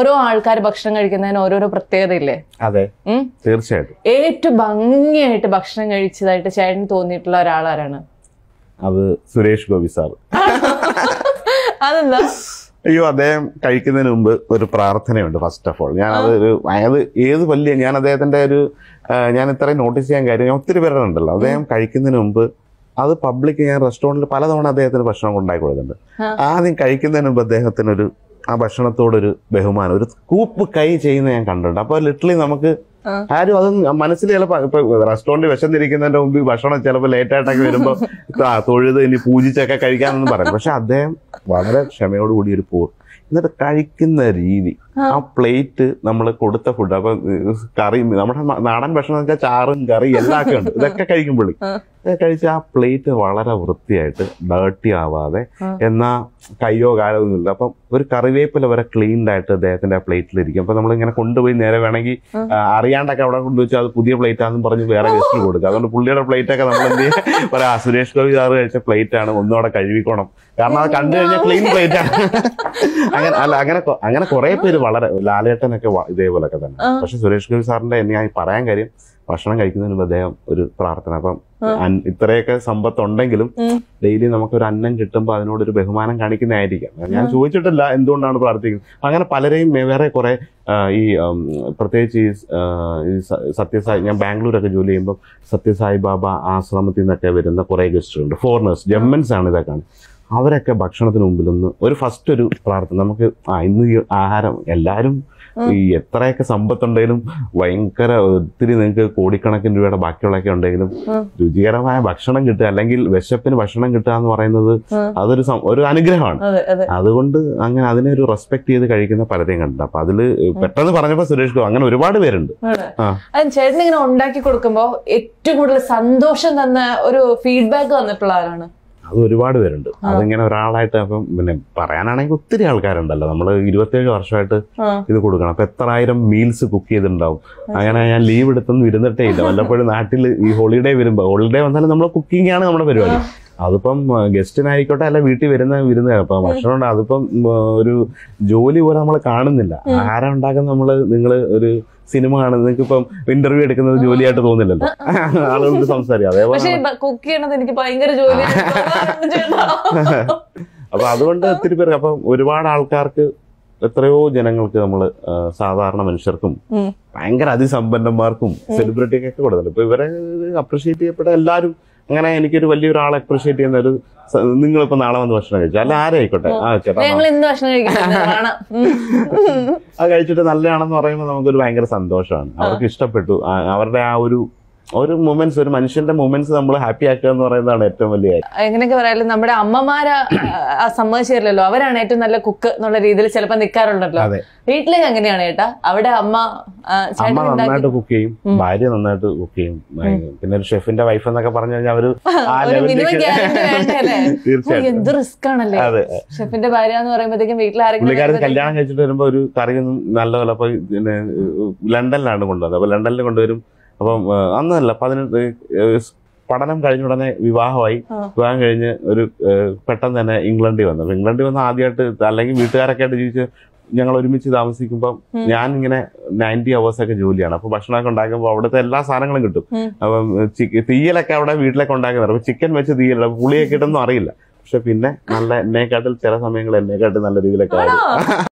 ഓരോ ആൾക്കാർ ഭക്ഷണം കഴിക്കുന്നതിന് ഓരോരോ പ്രത്യേകത ഇല്ലേ അതെ തീർച്ചയായിട്ടും ഏറ്റവും ഭംഗിയായിട്ട് ഭക്ഷണം കഴിച്ചതായിട്ട് ചേട്ടൻ തോന്നിയിട്ടുള്ള ഒരാളാരാണ് അത് സുരേഷ് ഗോപി സാർ അതെന്താ അയ്യോ അദ്ദേഹം കഴിക്കുന്നതിന് മുമ്പ് ഒരു പ്രാർത്ഥനയുണ്ട് ഫസ്റ്റ് ഓഫ് ഓൾ ഞാൻ അത് ഒരു അത് ഏത് വലിയ ഞാൻ അദ്ദേഹത്തിന്റെ ഒരു ഞാൻ ഇത്രയും നോട്ടീസ് ചെയ്യാൻ കാര്യം ഞാൻ ഒത്തിരി ഉണ്ടല്ലോ അദ്ദേഹം കഴിക്കുന്നതിന് മുമ്പ് അത് പബ്ലിക് ഞാൻ റെസ്റ്റോറൻറ്റിൽ പലതവണ അദ്ദേഹത്തിന് ഭക്ഷണം ഉണ്ടാക്കി കൊടുക്കുന്നുണ്ട് ആദ്യം കഴിക്കുന്നതിന് മുമ്പ് അദ്ദേഹത്തിനൊരു ആ ഭക്ഷണത്തോടൊരു ബഹുമാനം ഒരു കൂപ്പ് കൈ ചെയ്യുന്ന ഞാൻ കണ്ടിട്ടുണ്ട് അപ്പൊ ലിറ്ററലി നമുക്ക് ആരും അത് മനസ്സിൽ ചിലപ്പോ ഇപ്പൊ റെസ്റ്റോറൻറ്റ് വിശന്നിരിക്കുന്നതിന്റെ മുമ്പ് ഭക്ഷണം ചിലപ്പോൾ ലേറ്റ് ആയിട്ടൊക്കെ വരുമ്പോ ആ തൊഴുത് ഇനി പൂജിച്ചൊക്കെ കഴിക്കാമെന്ന് പറയും പക്ഷെ അദ്ദേഹം വളരെ ക്ഷമയോടുകൂടി ഒരു പോർ എന്നിട്ട് കഴിക്കുന്ന രീതി ആ പ്ലേറ്റ് നമ്മൾ കൊടുത്ത ഫുഡ് അപ്പൊ കറി നമ്മുടെ നാടൻ ഭക്ഷണം വെച്ചാൽ ചാറും കറി എല്ലാം ഒക്കെ ഉണ്ട് ഇതൊക്കെ കഴിക്കുമ്പോഴേ കഴിച്ച ആ പ്ലേറ്റ് വളരെ വൃത്തിയായിട്ട് ഡേർട്ടി ആവാതെ എന്നാ കയ്യോ കാലോ ഇല്ല അപ്പൊ ഒരു കറിവേപ്പില വരെ ക്ലീൻഡ് ആയിട്ട് അദ്ദേഹത്തിന്റെ ആ പ്ലേറ്റിലിരിക്കും അപ്പൊ നമ്മൾ ഇങ്ങനെ കൊണ്ടുപോയി നേരെ വേണമെങ്കിൽ അറിയാണ്ടൊക്കെ അവിടെ കൊണ്ടുവച്ച് അത് പുതിയ പ്ലേറ്റ് ആണെന്ന് പറഞ്ഞ് വേറെ ഗസ്റ്റിൽ കൊടുക്കുക അതുകൊണ്ട് പുള്ളിയുടെ പ്ലേറ്റ് ഒക്കെ നമ്മൾ എന്ത് ചെയ്യാം പറയാ സുരേഷ് ഗോപി സാറ് കഴിച്ച പ്ലേറ്റ് ആണ് അവിടെ കഴുകിക്കോണം കാരണം അത് കണ്ടു കഴിഞ്ഞാൽ ക്ലീൻ പ്ലേറ്റ് ആണ് അങ്ങനെ അല്ല അങ്ങനെ അങ്ങനെ കുറെ പേര് വളരെ ലാലേട്ടനൊക്കെ ഇതേപോലൊക്കെ തന്നെ പക്ഷെ സുരേഷ് ഗോപി സാറിന്റെ ഞാൻ പറയാൻ കാര്യം ഭക്ഷണം കഴിക്കുന്നതിന് അദ്ദേഹം ഒരു പ്രാർത്ഥന അപ്പം ഇത്രയൊക്കെ സമ്പത്ത് ഉണ്ടെങ്കിലും ഡെയിലി നമുക്കൊരു അന്നം കിട്ടുമ്പോൾ അതിനോട് ഒരു ബഹുമാനം കാണിക്കുന്നതായിരിക്കാം ഞാൻ ചോദിച്ചിട്ടില്ല എന്തുകൊണ്ടാണ് പ്രാർത്ഥിക്കുന്നത് അങ്ങനെ പലരെയും വേറെ കുറെ ഈ പ്രത്യേകിച്ച് ഈ സത്യസായി ഞാൻ ബാംഗ്ലൂരൊക്കെ ജോലി ചെയ്യുമ്പോൾ സത്യസായി ബാബ ആശ്രമത്തിൽ നിന്നൊക്കെ വരുന്ന കുറെ ഗസ്റ്റുകളുണ്ട് ഫോറിനേഴ്സ് ജെമ്മൻസ് ആണ് ഇതൊക്കെ അവരൊക്കെ ഭക്ഷണത്തിന് മുമ്പിൽ ഒന്ന് ഒരു ഫസ്റ്റ് ഒരു പ്രാർത്ഥന നമുക്ക് ആ ഇന്ന് ആഹാരം എല്ലാവരും ഈ എത്രയൊക്കെ സമ്പത്തുണ്ടെങ്കിലും ഭയങ്കര ഒത്തിരി നിങ്ങൾക്ക് കോടിക്കണക്കിന് രൂപയുടെ ബാക്കിയുള്ളൊക്കെ ഉണ്ടെങ്കിലും രുചികരമായ ഭക്ഷണം കിട്ടുക അല്ലെങ്കിൽ വിശപ്പിന് ഭക്ഷണം കിട്ടുക എന്ന് പറയുന്നത് അതൊരു ഒരു അനുഗ്രഹമാണ് അതുകൊണ്ട് അങ്ങനെ അതിനെ ഒരു റെസ്പെക്ട് ചെയ്ത് കഴിക്കുന്ന പലരെയും കണ്ടു അപ്പൊ അതില് പെട്ടെന്ന് പറഞ്ഞപ്പോ സുരേഷ് അങ്ങനെ ഒരുപാട് പേരുണ്ട് ചേട്ടൻ ഇങ്ങനെ ഉണ്ടാക്കി കൊടുക്കുമ്പോ ഏറ്റവും കൂടുതൽ സന്തോഷം തന്ന ഒരു ഫീഡ്ബാക്ക് തന്നിട്ടുള്ള ആരാണ് അത് ഒരുപാട് പേരുണ്ട് അതിങ്ങനെ ഒരാളായിട്ട് അപ്പം പിന്നെ പറയാനാണെങ്കിൽ ഒത്തിരി ആൾക്കാരുണ്ടല്ലോ നമ്മൾ ഇരുപത്തേഴ് വർഷമായിട്ട് ഇത് കൊടുക്കണം അപ്പൊ എത്ര ആയിരം മീൽസ് കുക്ക് ചെയ്തിട്ടുണ്ടാവും അങ്ങനെ ഞാൻ ലീവ് എടുത്തൊന്നും ഇരുന്നിട്ടേ ഇല്ല വല്ലപ്പോഴും നാട്ടിൽ ഈ ഹോളിഡേ വരുമ്പോൾ ഹോളിഡേ വന്നാലും നമ്മൾ കുക്കിംഗ് ആണ് നമ്മുടെ പരിപാടി അതിപ്പം ഗസ്റ്റിനായിക്കോട്ടെ അല്ല വീട്ടിൽ വരുന്ന വിരുന്ന അപ്പൊ ഭക്ഷണം ഉണ്ട് അതിപ്പം ഒരു ജോലി പോലെ നമ്മൾ കാണുന്നില്ല ആരാ ഉണ്ടാക്കുന്ന നമ്മൾ നിങ്ങൾ ഒരു സിനിമ കാണുന്നത് നിങ്ങൾക്ക് ഇപ്പം ഇന്റർവ്യൂ എടുക്കുന്നത് ജോലിയായിട്ട് തോന്നില്ലല്ലോ ആളുകൾക്ക് സംസാരിക്കാം അതേപോലെ കുക്ക് ചെയ്യണത് എനിക്ക് ഭയങ്കര ജോലി അപ്പൊ അതുകൊണ്ട് ഒത്തിരി പേർ അപ്പം ഒരുപാട് ആൾക്കാർക്ക് എത്രയോ ജനങ്ങൾക്ക് നമ്മൾ സാധാരണ മനുഷ്യർക്കും ഭയങ്കര അതിസമ്പന്നന്മാർക്കും സെലിബ്രിറ്റിക്കൊക്കെ കൊടുത്തല്ലോ ഇപ്പൊ ഇവരെ അപ്രീഷിയേറ്റ് ചെയ്യപ്പെട്ട എല്ലാവരും അങ്ങനെ എനിക്കൊരു വലിയൊരാളെ അപ്രീഷിയേറ്റ് ചെയ്യുന്ന ഒരു നിങ്ങൾ ഇപ്പൊ നാളെ വന്ന് ഭക്ഷണം കഴിച്ചു അല്ല ആരായിക്കോട്ടെ ആ ചേട്ടാ അത് കഴിച്ചിട്ട് നല്ലതാണെന്ന് പറയുമ്പോൾ നമുക്കൊരു ഭയങ്കര സന്തോഷമാണ് അവർക്ക് ഇഷ്ടപ്പെട്ടു അവരുടെ ആ ഒരു ഒരു മൂമെന്റ്സ് ഒരു മനുഷ്യന്റെ മൂമെന്റ്സ് നമ്മൾ ഹാപ്പി ആക്കുക എന്ന് പറയുന്നതാണ് ഏറ്റവും വലിയ കാര്യം എങ്ങനെയൊക്കെ പറയാലും നമ്മുടെ അമ്മമാര് സമ്മതിച്ചില്ലല്ലോ അവരാണ് ഏറ്റവും നല്ല കുക്ക് എന്നുള്ള രീതിയിൽ ചിലപ്പോൾ നിൽക്കാറുണ്ടല്ലോ വീട്ടിലേക്ക് അങ്ങനെയാണ് ചേട്ടാ അവിടെ അമ്മ അമ്മ നന്നായിട്ട് കുക്ക് ചെയ്യും ഭാര്യ നന്നായിട്ട് കുക്ക് ചെയ്യും പിന്നെ ഒരു ഷെഫിന്റെ വൈഫ് എന്നൊക്കെ പറഞ്ഞു കഴിഞ്ഞാൽ അവര് എന്ത് റിസ്ക് ആണല്ലേ ഷെഫിന്റെ ഭാര്യ എന്ന് പറയുമ്പോഴത്തേക്കും വീട്ടിൽ കല്യാണം കഴിച്ചിട്ട് വരുമ്പോ ഒരു കറി നല്ല പോലെ ലണ്ടനിലാണ് കൊണ്ടുവന്നത് അപ്പൊ ലണ്ടനിൽ കൊണ്ടുവരും അപ്പം അന്നല്ല പതിനെട്ട് പഠനം കഴിഞ്ഞ ഉടനെ വിവാഹമായി വിവാഹം കഴിഞ്ഞ് ഒരു പെട്ടെന്ന് തന്നെ ഇംഗ്ലണ്ടിൽ വന്നു അപ്പൊ ഇംഗ്ലണ്ടിൽ വന്ന് ആദ്യമായിട്ട് അല്ലെങ്കിൽ വീട്ടുകാരൊക്കെ ആയിട്ട് ജീവിച്ച് ഞങ്ങൾ ഒരുമിച്ച് താമസിക്കുമ്പോൾ ഞാൻ ഇങ്ങനെ നയൻറ്റി അവേഴ്സ് ഒക്കെ ജോലിയാണ് അപ്പൊ ഭക്ഷണമൊക്കെ ഉണ്ടാക്കുമ്പോൾ അവിടുത്തെ എല്ലാ സാധനങ്ങളും കിട്ടും അപ്പം തീയലൊക്കെ അവിടെ വീട്ടിലൊക്കെ ഉണ്ടാക്കുന്നത് അപ്പൊ ചിക്കൻ വെച്ച് തീയല പുളിയൊക്കെ ഇട്ടൊന്നും അറിയില്ല പക്ഷെ പിന്നെ നല്ല എന്നെക്കാട്ടിൽ ചില സമയങ്ങളിൽ എന്നെക്കാട്ടിൽ നല്ല രീതിയിലൊക്കെ